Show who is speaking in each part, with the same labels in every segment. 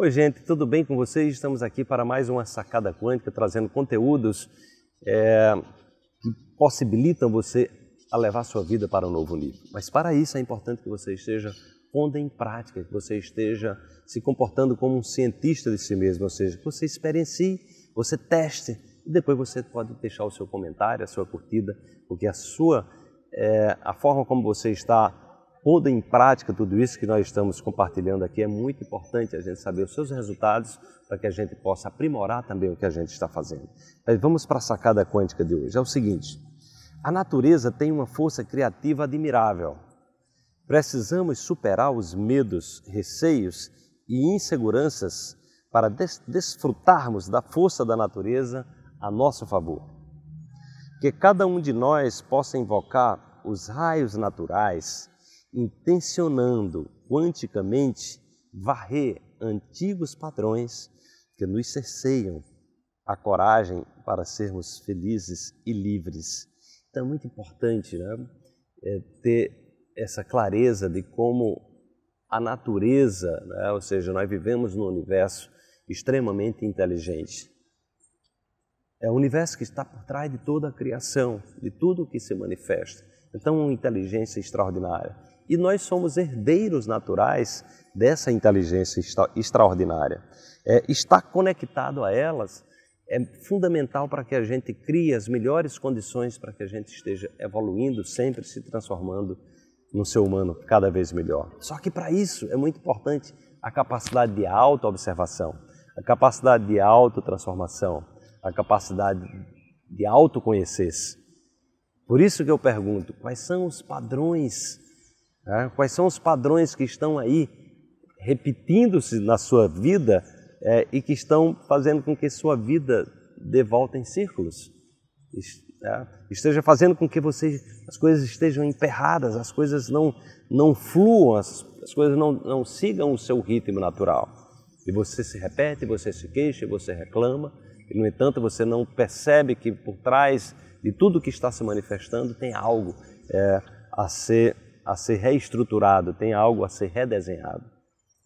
Speaker 1: Oi, gente, tudo bem com vocês? Estamos aqui para mais uma Sacada Quântica, trazendo conteúdos é, que possibilitam você a levar sua vida para um novo nível. Mas para isso é importante que você esteja pondo em prática, que você esteja se comportando como um cientista de si mesmo, ou seja, que você experiencie, você teste, e depois você pode deixar o seu comentário, a sua curtida, porque a sua, é, a forma como você está pondo em prática tudo isso que nós estamos compartilhando aqui, é muito importante a gente saber os seus resultados para que a gente possa aprimorar também o que a gente está fazendo. Mas vamos para a sacada quântica de hoje. É o seguinte: a natureza tem uma força criativa admirável. Precisamos superar os medos, receios e inseguranças para des desfrutarmos da força da natureza a nosso favor. Que cada um de nós possa invocar os raios naturais intencionando quanticamente varrer antigos padrões que nos cerceiam a coragem para sermos felizes e livres. Então é muito importante né? é ter essa clareza de como a natureza, né? ou seja, nós vivemos num universo extremamente inteligente. É o universo que está por trás de toda a criação, de tudo o que se manifesta. Então, uma inteligência extraordinária. E nós somos herdeiros naturais dessa inteligência extra extraordinária. É, estar conectado a elas é fundamental para que a gente crie as melhores condições para que a gente esteja evoluindo, sempre se transformando no ser humano cada vez melhor. Só que para isso é muito importante a capacidade de observação a capacidade de transformação a capacidade de autoconhecer-se. Por isso que eu pergunto, quais são os padrões né? Quais são os padrões que estão aí repetindo-se na sua vida é, e que estão fazendo com que sua vida dê volta em círculos? Né? esteja fazendo com que você, as coisas estejam emperradas, as coisas não, não fluam, as, as coisas não, não sigam o seu ritmo natural. E você se repete, você se queixa, você reclama, e no entanto você não percebe que por trás de tudo que está se manifestando tem algo é, a ser a ser reestruturado, tem algo a ser redesenhado.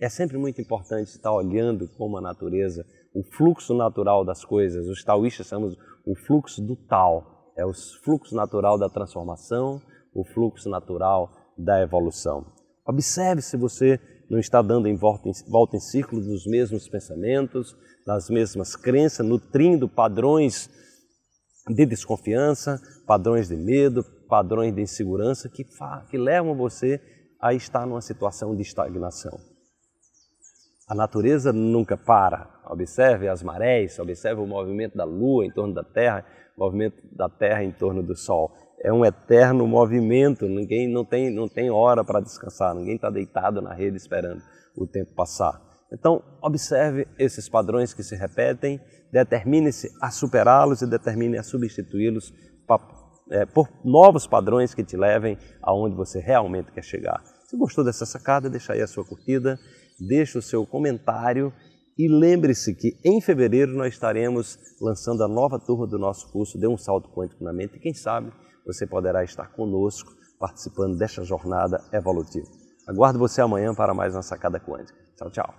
Speaker 1: É sempre muito importante estar olhando como a natureza, o fluxo natural das coisas. Os taoístas chamamos o fluxo do tal, é o fluxo natural da transformação, o fluxo natural da evolução. Observe se você não está dando em volta, em volta em círculo dos mesmos pensamentos, das mesmas crenças, nutrindo padrões de desconfiança, padrões de medo, padrões de insegurança que, que levam você a estar numa situação de estagnação. A natureza nunca para. Observe as marés, observe o movimento da Lua em torno da Terra, o movimento da Terra em torno do Sol. É um eterno movimento, ninguém não tem, não tem hora para descansar, ninguém está deitado na rede esperando o tempo passar. Então, observe esses padrões que se repetem, determine-se a superá-los e determine a substituí-los é, por novos padrões que te levem aonde você realmente quer chegar. Se gostou dessa sacada, deixa aí a sua curtida, deixa o seu comentário e lembre-se que em fevereiro nós estaremos lançando a nova turma do nosso curso Dê um Salto Quântico na Mente e quem sabe você poderá estar conosco participando desta jornada evolutiva. Aguardo você amanhã para mais uma sacada quântica. Tchau, tchau.